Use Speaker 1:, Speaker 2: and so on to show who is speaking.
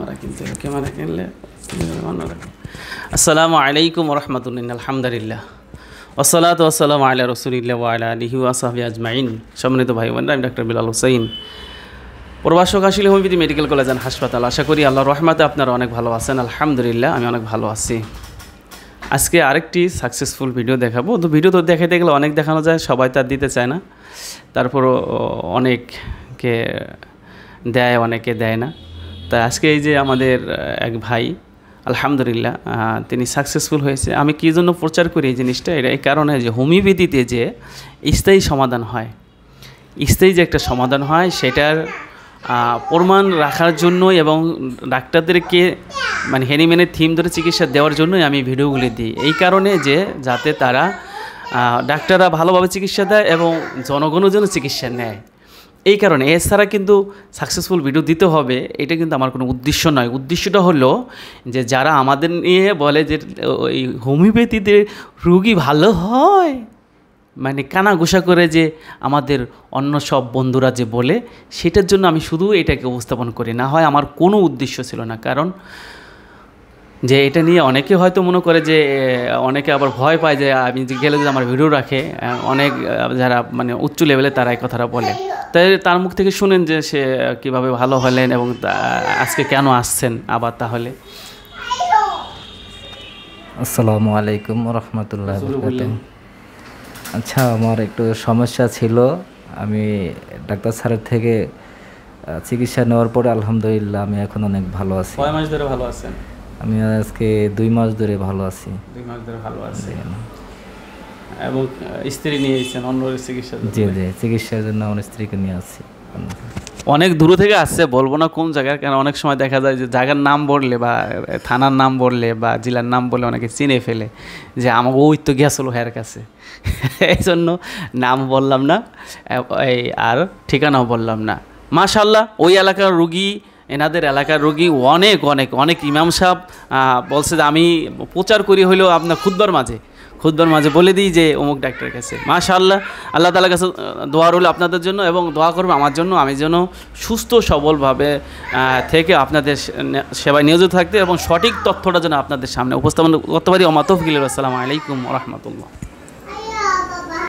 Speaker 1: camera কিনতে হবে camera কিনলে আসসালামু আলাইকুম রহমতুল্লিন আলহামদুলিল্লাহ ওসলাত ওসালাম আল্লাহ রসুলিল্লা আলা আলহি ওয়াসাহাবি আজমাইন সম্মানিত ভাই বোনরা আমি ডাক্তার বিলাল হোসেন প্রভাষক আসলে হোমিওপ্যাথি মেডিকেল কলেজ অ্যান্ড হাসপাতাল আশা করি আল্লাহ রহমাতে আপনারা অনেক ভালো আছেন আলহামদুলিল্লাহ আমি অনেক ভালো আছি আজকে আরেকটি সাকসেসফুল ভিডিও দেখাবো তো ভিডিও তো দেখাতে গেলে অনেক দেখানো যায় সবাই তার দিতে চায় না তারপরও অনেককে দেয় অনেকে দেয় না তা আজকে এই যে আমাদের এক ভাই আলহামদুলিল্লাহ তিনি সাকসেসফুল হয়েছে আমি কী জন্য প্রচার করি এই জিনিসটা এটা এই কারণে যে হোমিওপ্যাথিতে যে স্থায়ী সমাধান হয় স্থায়ী যে একটা সমাধান হয় সেটার প্রমাণ রাখার জন্য এবং ডাক্তারদেরকে মানে মেনে থিম ধরে চিকিৎসা দেওয়ার জন্যই আমি ভিডিওগুলি দিই এই কারণে যে যাতে তারা ডাক্তাররা ভালোভাবে চিকিৎসা দেয় এবং জনগণও যেন চিকিৎসা নেয় এই কারণে এছাড়া কিন্তু সাকসেসফুল ভিডিও দিতে হবে এটা কিন্তু আমার কোনো উদ্দেশ্য নয় উদ্দেশ্যটা হলো যে যারা আমাদের নিয়ে বলে যে ওই হোমিওপ্যাথিতে রুগী ভালো হয় মানে কানা গোসা করে যে আমাদের অন্য সব বন্ধুরা যে বলে সেটার জন্য আমি শুধু এটাকে উপস্থাপন করি না হয় আমার কোনো উদ্দেশ্য ছিল না কারণ যে এটা নিয়ে অনেকে হয়তো মনে করে যে অনেকে আবার ভয় পায় যে আমি গেলে যদি আমার ভিডিও রাখে অনেক যারা মানে উচ্চ লেভেলে তারা এই কথাটা বলে তাই তার মুখ থেকে শুনেন যে সে কিভাবে ভালো হলেন এবং আজকে কেন আসছেন আবার তাহলে
Speaker 2: আসসালামু আলাইকুম রহমতুল্লাহ আচ্ছা আমার একটু সমস্যা ছিল আমি ডাক্তার স্যারের থেকে চিকিৎসা নেওয়ার পরে আলহামদুলিল্লাহ আমি এখন অনেক ভালো
Speaker 1: আছি কয় মাস ধরে ভালো আছেন
Speaker 2: আমি আজকে দুই মাস ধরে ভালো আছি
Speaker 1: দুই মাস ধরে ভালো আছি এবং স্ত্রী নিয়ে এসেছেন অন্য চিকিৎসার জি
Speaker 2: জি চিকিৎসার জন্য আমার স্ত্রীকে নিয়ে আসছি
Speaker 1: অনেক দূর থেকে আসছে বলবো না কোন জায়গার কারণ অনেক সময় দেখা যায় যে জায়গার নাম বললে বা থানার নাম বললে বা জেলার নাম বললে অনেকে চিনে ফেলে যে আমাকে ওই তো গিয়েছিল হ্যার কাছে এই জন্য নাম বললাম না এই আর ঠিকানাও বললাম না মাশাল্লাহ ওই এলাকার রুগী এনাদের এলাকার রুগী অনেক অনেক অনেক ইমাম সাহেব বলছে যে আমি প্রচার করি হলেও আপনার খুদ্বার মাঝে খুদ্বার মাঝে বলে দিই যে অমুক ডাক্তারের কাছে মাশাআল্লাহ আল্লাহ তালার কাছে দোয়া রইল আপনাদের জন্য এবং দোয়া করবে আমার জন্য আমি যেন সুস্থ সবলভাবে থেকে আপনাদের সেবায় নিয়োজিত থাকতে এবং সঠিক তথ্যটা যেন আপনাদের সামনে উপস্থাপন করতে পারি অমাতফিল আসসালামু আলাইকুম রহমতুল্লাহ